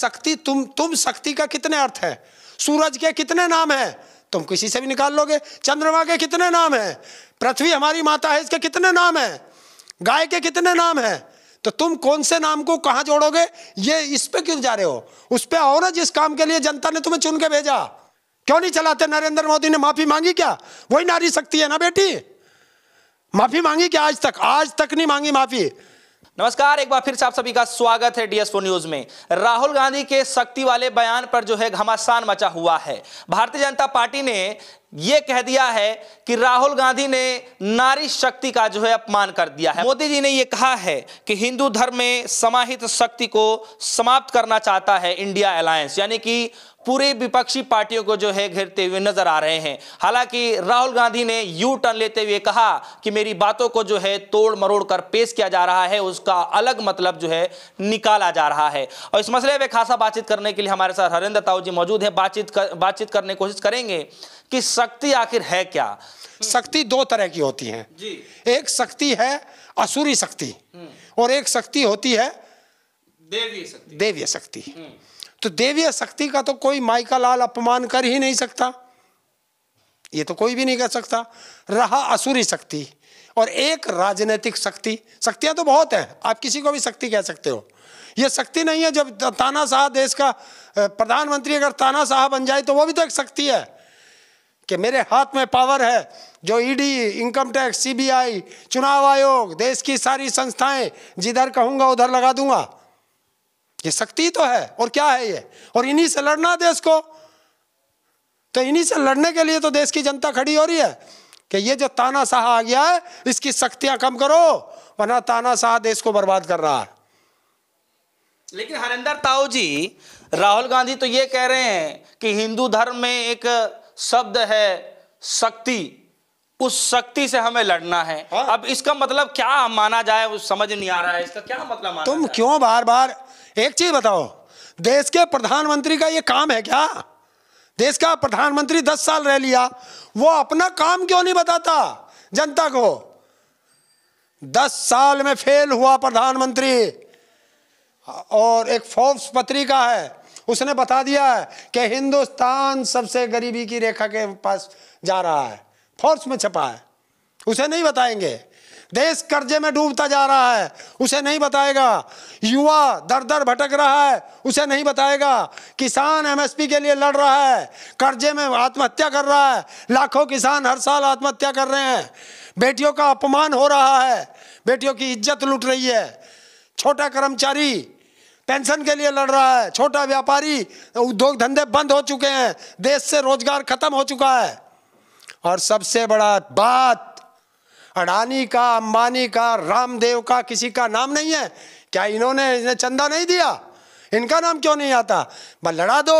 शक्ति तुम तुम शक्ति का कितने अर्थ है सूरज के कितने नाम है तुम किसी से भी निकाल लोगे चंद्रमा के कितने नाम है पृथ्वी हमारी माता है इसके कितने नाम है गाय के कितने नाम है तो तुम कौन से नाम को कहां जोड़ोगे ये इस पे क्यों जा रहे हो उस पे आओ ना जिस काम के लिए जनता ने तुम्हें चुन के भेजा क्यों नहीं चलाते नरेंद्र मोदी ने माफी मांगी क्या वही नारी शक्ति है ना बेटी माफी मांगी क्या आज तक आज तक नहीं मांगी माफी नमस्कार एक बार फिर से आप सभी का स्वागत है डीएस न्यूज में राहुल गांधी के शक्ति वाले बयान पर जो है घमासान मचा हुआ है भारतीय जनता पार्टी ने यह कह दिया है कि राहुल गांधी ने नारी शक्ति का जो है अपमान कर दिया है मोदी जी ने यह कहा है कि हिंदू धर्म में समाहित शक्ति को समाप्त करना चाहता है इंडिया अलायंस यानी कि पूरे विपक्षी पार्टियों को जो है घेरते हुए नजर आ रहे हैं हालांकि राहुल गांधी ने यू टर्न लेते हुए कहा कि मेरी बातों को जो है तोड़ मरोड़ कर पेश किया जा रहा है उसका अलग मतलब जो है निकाला जा रहा है और इस मसले पे खासा बातचीत करने के लिए हमारे साथ हरेंद्र ताऊ जी मौजूद है बातचीत कर, बातचीत करने की कोशिश करेंगे कि शक्ति आखिर है क्या हम्म। शक्ति दो तरह की होती है एक शक्ति है असुरी शक्ति हम्म। और एक शक्ति होती है देवी शक्ति देवी शक्ति हम्म। तो देवी शक्ति का तो कोई माइका लाल अपमान कर ही नहीं सकता ये तो कोई भी नहीं कर सकता रहा असुरी शक्ति और एक राजनीतिक शक्ति शक्तियां तो बहुत है आप किसी को भी शक्ति कह सकते हो ये शक्ति नहीं है जब ताना साहब देश का प्रधानमंत्री अगर ताना साहब बन जाए तो वो भी तो एक शक्ति है कि मेरे हाथ में पावर है जो ईडी इनकम टैक्स सीबीआई चुनाव आयोग देश की सारी संस्थाएं जिधर कहूंगा उधर लगा दूंगा ये शक्ति तो है और क्या है ये और इन्हीं से लड़ना देश को तो इन्हीं से लड़ने के लिए तो देश की जनता खड़ी हो रही है कि ये जो ताना आ गया है इसकी शक्तियां कम करो वरना ताना देश को बर्बाद कर रहा है लेकिन हरिंदर ताऊ जी राहुल गांधी तो ये कह रहे हैं कि हिंदू धर्म में एक शब्द है शक्ति उस शक्ति से हमें लड़ना है हाँ? अब इसका मतलब क्या माना जाए वो समझ नहीं आ रहा है इसका क्या मतलब माना तुम क्यों बार बार एक चीज बताओ देश के प्रधानमंत्री का ये काम है क्या देश का प्रधानमंत्री दस साल रह लिया वो अपना काम क्यों नहीं बताता जनता को दस साल में फेल हुआ प्रधानमंत्री और एक फोर्स पत्रिका है उसने बता दिया है कि हिंदुस्तान सबसे गरीबी की रेखा के पास जा रहा है फोर्स में छपा है उसे नहीं बताएंगे देश कर्जे में डूबता जा रहा है उसे नहीं बताएगा युवा दर दर भटक रहा है उसे नहीं बताएगा किसान एमएसपी के लिए लड़ रहा है कर्जे में आत्महत्या कर रहा है लाखों किसान हर साल आत्महत्या कर रहे हैं बेटियों का अपमान हो रहा है बेटियों की इज्जत लुट रही है छोटा कर्मचारी पेंशन के लिए लड़ रहा है छोटा व्यापारी उद्योग धंधे बंद हो चुके हैं देश से रोजगार खत्म हो चुका है और सबसे बड़ा बात अडानी का अंबानी का रामदेव का किसी का नाम नहीं है क्या इन्होंने इन्हें चंदा नहीं दिया इनका नाम क्यों नहीं आता बस लड़ा दो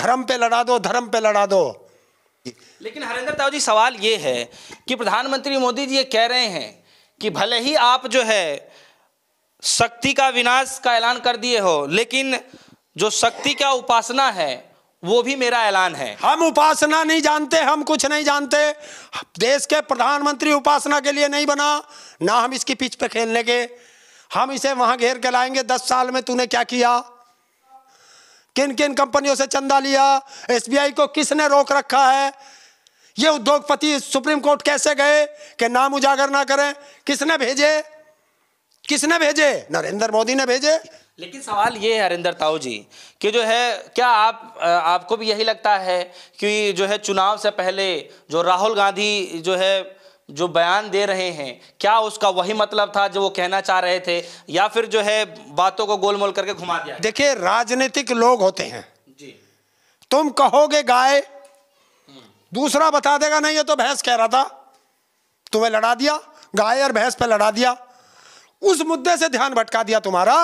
धर्म पे लड़ा दो धर्म पे लड़ा दो लेकिन हरेंद्र ताव जी सवाल ये है कि प्रधानमंत्री मोदी जी ये कह रहे हैं कि भले ही आप जो है शक्ति का विनाश का ऐलान कर दिए हो लेकिन जो शक्ति का उपासना है वो भी मेरा ऐलान है हम उपासना नहीं जानते हम कुछ नहीं जानते देश के प्रधानमंत्री उपासना के लिए नहीं बना ना हम इसकी पिच पे खेलने के हम इसे वहां घेर के लाएंगे दस साल में तूने क्या किया किन किन कंपनियों से चंदा लिया एसबीआई को किसने रोक रखा है ये उद्योगपति सुप्रीम कोर्ट कैसे गए कि नाम उजागर ना करें किसने भेजे किसने भेजे नरेंद्र मोदी ने भेजे लेकिन सवाल ये है हरिंदर ताऊ जी कि जो है क्या आप आपको भी यही लगता है कि जो है चुनाव से पहले जो राहुल गांधी जो है जो बयान दे रहे हैं क्या उसका वही मतलब था जो वो कहना चाह रहे थे या फिर जो है बातों को गोलमोल करके घुमा दिया देखिए राजनीतिक लोग होते हैं जी तुम कहोगे गाय दूसरा बता देगा नहीं ये तो भैंस कह रहा था तुम्हें लड़ा दिया गाय और भैंस पर लड़ा दिया उस मुद्दे से ध्यान भटका दिया तुम्हारा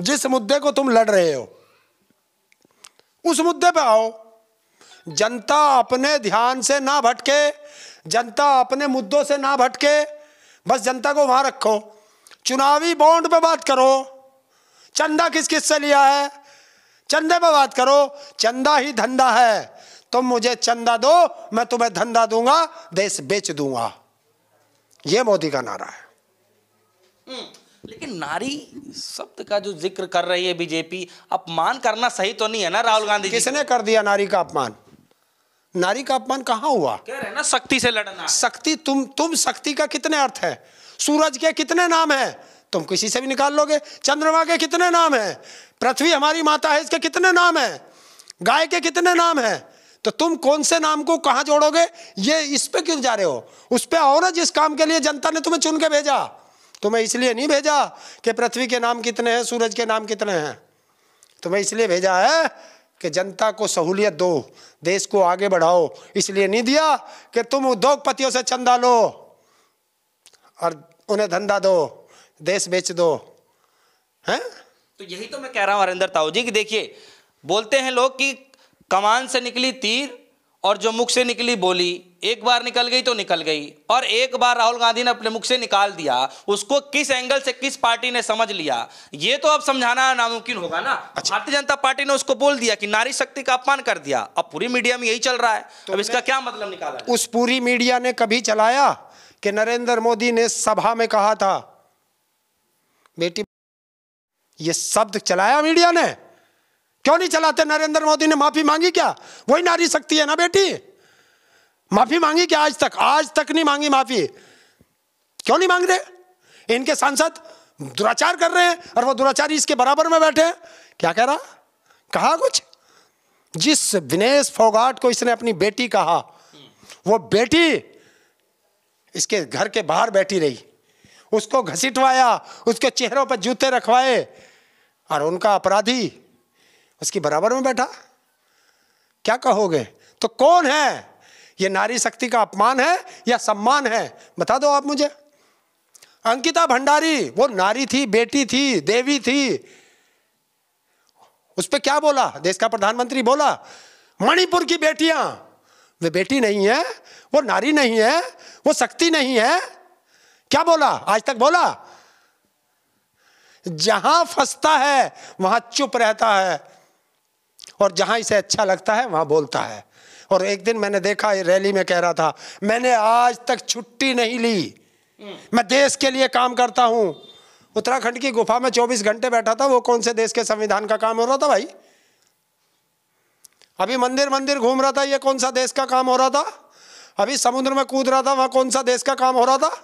जिस मुद्दे को तुम लड़ रहे हो उस मुद्दे पे आओ जनता अपने ध्यान से ना भटके जनता अपने मुद्दों से ना भटके बस जनता को वहां रखो चुनावी बॉन्ड पे बात करो चंदा किस किस से लिया है चंदे पे बात करो चंदा ही धंधा है तुम मुझे चंदा दो मैं तुम्हें धंधा दूंगा देश बेच दूंगा यह मोदी का नारा है हम्म। लेकिन नारी शब्द का जो जिक्र कर रही है बीजेपी अपमान करना सही तो नहीं है ना राहुल गांधी किसने कर दिया नारी का अपमान नारी का अपमान कहाँ हुआ कह रहे ना शक्ति से लड़ना शक्ति तुम तुम शक्ति का कितने अर्थ है सूरज के कितने नाम है तुम किसी से भी निकाल लोगे चंद्रमा के कितने नाम है पृथ्वी हमारी माता है इसके कितने नाम है गाय के कितने नाम है तो तुम कौन से नाम को कहाँ जोड़ोगे ये इस पे क्यों जा रहे हो उस पर आओ ना जिस काम के लिए जनता ने तुम्हें चुन के भेजा तुम्हें तो इसलिए नहीं भेजा कि पृथ्वी के नाम कितने हैं सूरज के नाम कितने हैं तुम्हें तो इसलिए भेजा है कि जनता को सहूलियत दो देश को आगे बढ़ाओ इसलिए नहीं दिया कि तुम उद्योगपतियों से चंदा लो और उन्हें धंधा दो देश बेच दो हैं तो यही तो मैं कह रहा हूं अरिंदर ताऊ जी कि देखिए बोलते हैं लोग कि कमान से निकली तीर और जो मुख से निकली बोली एक बार निकल गई तो निकल गई और एक बार राहुल गांधी ने अपने मुख से निकाल दिया उसको किस एंगल से किस पार्टी ने समझ लिया ये तो अब समझाना नामुमकिन होगा ना अच्छा। भारतीय जनता पार्टी ने उसको बोल दिया कि नारी शक्ति का अपमान कर दिया अब पूरी मीडिया में यही चल रहा है तो अब इसका क्या मतलब निकाला उस पूरी मीडिया ने कभी चलाया कि नरेंद्र मोदी ने सभा में कहा था बेटी ये शब्द चलाया मीडिया ने क्यों नहीं चलाते नरेंद्र मोदी ने माफी मांगी क्या वही नारी शक्ति है ना बेटी माफी मांगी क्या आज तक आज तक नहीं मांगी माफी क्यों नहीं मांग रहे इनके सांसद दुराचार कर रहे हैं और वो दुराचारी इसके बराबर में बैठे हैं क्या कह रहा कहा कुछ जिस विनेश फोगाट को इसने अपनी बेटी कहा वो बेटी इसके घर के बाहर बैठी रही उसको घसीटवाया उसके चेहरों पर जूते रखवाए और उनका अपराधी उसकी बराबर में बैठा क्या कहोगे तो कौन है ये नारी शक्ति का अपमान है या सम्मान है बता दो आप मुझे अंकिता भंडारी वो नारी थी बेटी थी देवी थी उस पर क्या बोला देश का प्रधानमंत्री बोला मणिपुर की बेटियां वे बेटी नहीं है वो नारी नहीं है वो शक्ति नहीं है क्या बोला आज तक बोला जहां फंसता है वहां चुप रहता है और जहाँ इसे अच्छा लगता है वहाँ बोलता है और एक दिन मैंने देखा रैली में कह रहा था मैंने आज तक छुट्टी नहीं ली मैं देश के लिए काम करता हूँ उत्तराखंड की गुफा में 24 घंटे बैठा था वो कौन से देश के संविधान का काम हो रहा था भाई अभी मंदिर मंदिर घूम रहा था ये कौन सा देश का काम हो रहा था अभी समुद्र में कूद रहा था वहां कौन सा देश का काम हो रहा था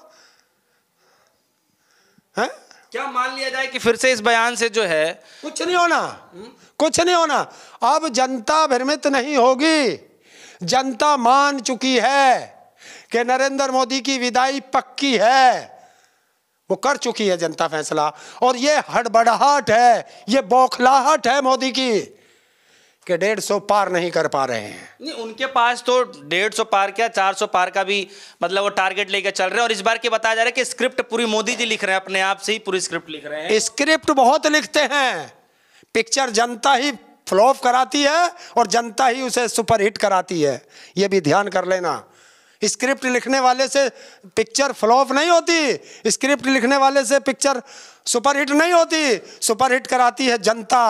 हैं क्या मान लिया जाए कि फिर से इस बयान से जो है कुछ नहीं होना कुछ नहीं होना अब जनता भ्रमित नहीं होगी जनता मान चुकी है कि नरेंद्र मोदी की विदाई पक्की है वो कर चुकी है जनता फैसला और ये हड़बड़ाहट है ये बौखलाहट है मोदी की कि डेढ़ सौ पार नहीं कर पा रहे हैं नहीं उनके पास तो डेढ़ सौ पार क्या चार सौ पार का भी मतलब वो टारगेट लेकर चल रहे हैं और इस बार के बताया जा रहा है कि स्क्रिप्ट पूरी मोदी जी लिख रहे हैं अपने आप से ही पूरी स्क्रिप्ट लिख रहे हैं स्क्रिप्ट बहुत लिखते हैं पिक्चर जनता ही फ्लॉप कराती है और जनता ही उसे सुपरहिट कराती है ये भी ध्यान कर लेना स्क्रिप्ट लिखने वाले से पिक्चर फ्लॉप नहीं होती स्क्रिप्ट लिखने वाले से पिक्चर सुपरहिट नहीं होती सुपरहिट कराती है जनता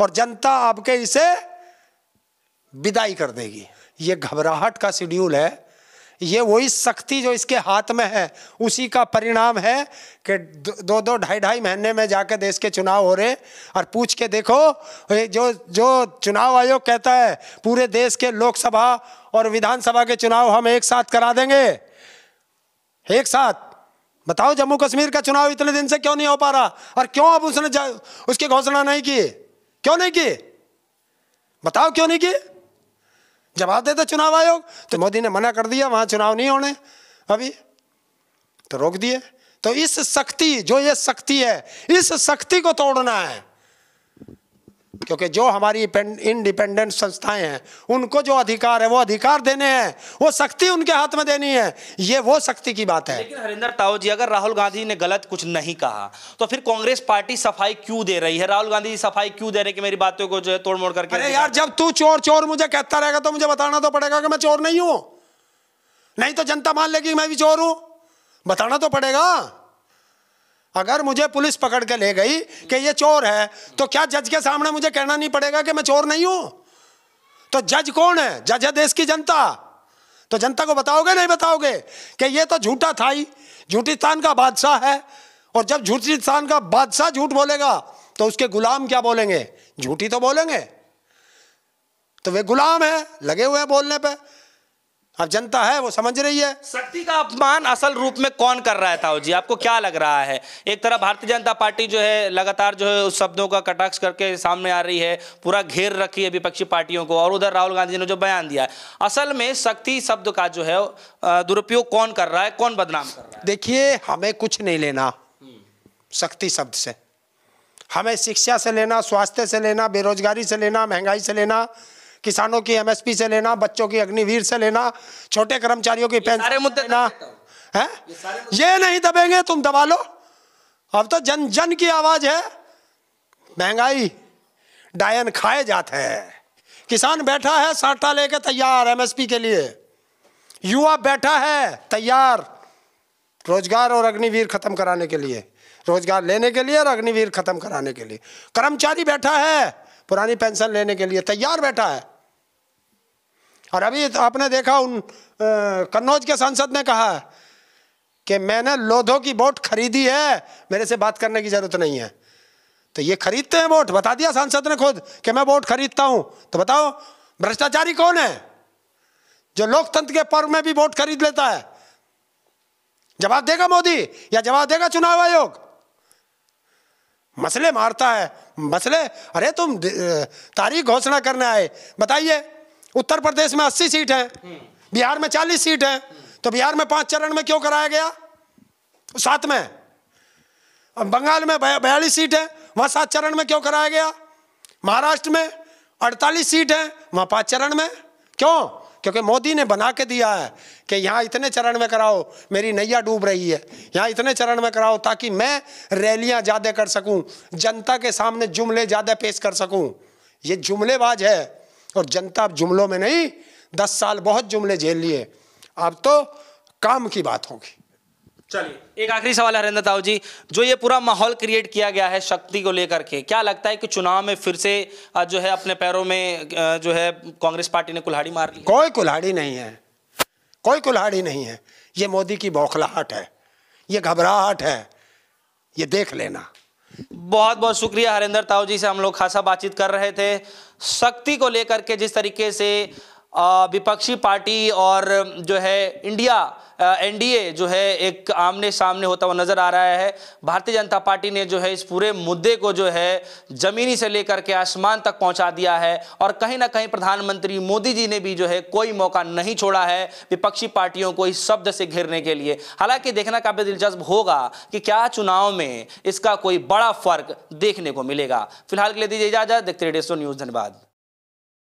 और जनता आपके इसे विदाई कर देगी ये घबराहट का शेड्यूल है ये वही शक्ति जो इसके हाथ में है उसी का परिणाम है कि दो दो ढाई ढाई महीने में जाकर देश के चुनाव हो रहे और पूछ के देखो जो जो चुनाव आयोग कहता है पूरे देश के लोकसभा और विधानसभा के चुनाव हम एक साथ करा देंगे एक साथ बताओ जम्मू कश्मीर का चुनाव इतने दिन से क्यों नहीं हो पा रहा और क्यों अब उसने उसकी घोषणा नहीं की क्यों नहीं की बताओ क्यों नहीं की जवाब देता चुनाव आयोग तो, तो मोदी ने मना कर दिया वहाँ चुनाव नहीं होने अभी तो रोक दिए तो इस शक्ति जो ये शक्ति है इस शक्ति को तोड़ना है क्योंकि जो हमारी इंडिपेंडेंट संस्थाएं हैं उनको जो अधिकार है वो अधिकार देने हैं वो शक्ति उनके हाथ में देनी है ये वो शक्ति की बात है लेकिन हरिंदर ताऊ जी अगर राहुल गांधी ने गलत कुछ नहीं कहा तो फिर कांग्रेस पार्टी सफाई क्यों दे रही है राहुल गांधी सफाई क्यों दे रहे कि मेरी बातों को जो है तोड़ मोड़ करके अरे यार जब तू चोर चोर मुझे कहता रहेगा तो मुझे बताना तो पड़ेगा कि मैं चोर नहीं हूं नहीं तो जनता मान लेगी मैं भी चोर हूं बताना तो पड़ेगा अगर मुझे पुलिस पकड़ के ले गई कि ये चोर है तो क्या जज के सामने मुझे कहना नहीं पड़ेगा कि मैं चोर नहीं हूं तो जज कौन है जज है देश की जनता तो जनता को बताओगे नहीं बताओगे कि ये तो झूठा था ही झूठिस्तान का बादशाह है और जब झूठिस्तान का बादशाह झूठ बोलेगा तो उसके गुलाम क्या बोलेंगे झूठी तो बोलेंगे तो वे गुलाम है लगे हुए हैं बोलने पर अब जनता है वो समझ रही है शक्ति का अपमान असल रूप में कौन कर रहा है ताऊ जी आपको क्या लग रहा है एक तरफ भारतीय जनता पार्टी जो है लगातार जो है उस शब्दों का कटाक्ष करके सामने आ रही है पूरा घेर रखी है विपक्षी पार्टियों को और उधर राहुल गांधी ने जो बयान दिया है असल में शक्ति शब्द का जो है दुरुपयोग कौन कर रहा है कौन बदनाम कर रहा है देखिए हमें कुछ नहीं लेना शक्ति शब्द से हमें शिक्षा से लेना स्वास्थ्य से लेना बेरोजगारी से लेना महंगाई से लेना किसानों की एमएसपी से लेना बच्चों की अग्निवीर से लेना छोटे कर्मचारियों की पेंशन मुद्दे लेना है ये नहीं दबेंगे तुम दबा लो अब तो जन जन की आवाज है महंगाई डायन खाए जाते हैं किसान बैठा है साठा लेके तैयार एमएसपी के लिए युवा बैठा है तैयार रोजगार और अग्निवीर खत्म कराने के लिए रोजगार लेने के लिए और अग्निवीर खत्म कराने के लिए कर्मचारी बैठा है पुरानी पेंशन लेने के लिए तैयार बैठा है और अभी तो आपने देखा उन कन्नौज के सांसद ने कहा कि मैंने लोधो की वोट खरीदी है मेरे से बात करने की जरूरत नहीं है तो ये खरीदते हैं वोट बता दिया सांसद ने खुद कि मैं वोट खरीदता हूं तो बताओ भ्रष्टाचारी कौन है जो लोकतंत्र के पर्व में भी वोट खरीद लेता है जवाब देगा मोदी या जवाब देगा चुनाव आयोग मसले मारता है मसले अरे तुम तारीख घोषणा करने आए बताइए उत्तर प्रदेश में अस्सी सीट है बिहार में चालीस सीट है तो बिहार में पांच चरण में क्यों कराया गया सात में बंगाल में बयालीस सीट है वहाँ सात चरण में क्यों कराया गया महाराष्ट्र में अड़तालीस सीट है वहाँ पाँच चरण में क्यों क्योंकि मोदी ने बना के दिया है कि यहाँ इतने चरण में कराओ मेरी नैया डूब रही है यहाँ इतने चरण में कराओ ताकि मैं रैलियाँ ज़्यादा कर सकूँ जनता के सामने जुमले ज़्यादा पेश कर सकूँ ये जुमलेबाज है और जनता अब जुमलों में नहीं दस साल बहुत जुमले झेल लिए अब तो काम की बात होगी चलिए एक आखिरी सवाल हरेंद्र ताऊ जी जो ये पूरा माहौल क्रिएट किया गया है शक्ति को लेकर के क्या लगता है कि चुनाव में फिर से जो है अपने पैरों में जो है कांग्रेस पार्टी ने कुल्हाड़ी मार ली कोई कुल्हाड़ी नहीं है कोई कुल्हाड़ी नहीं है ये मोदी की बौखलाहट है ये घबराहट है ये देख लेना बहुत बहुत शुक्रिया हरेंद्र ताऊ जी से हम लोग खासा बातचीत कर रहे थे शक्ति को लेकर के जिस तरीके से विपक्षी पार्टी और जो है इंडिया एनडीए जो है एक आमने सामने होता हुआ नज़र आ रहा है भारतीय जनता पार्टी ने जो है इस पूरे मुद्दे को जो है ज़मीनी से लेकर के आसमान तक पहुंचा दिया है और कहीं ना कहीं प्रधानमंत्री मोदी जी ने भी जो है कोई मौका नहीं छोड़ा है विपक्षी पार्टियों को इस शब्द से घेरने के लिए हालांकि देखना काफ़ी दिलचस्प होगा कि क्या चुनाव में इसका कोई बड़ा फर्क देखने को मिलेगा फिलहाल के लिए दीजिए इजाज़त देखते रहिए न्यूज़ धन्यवाद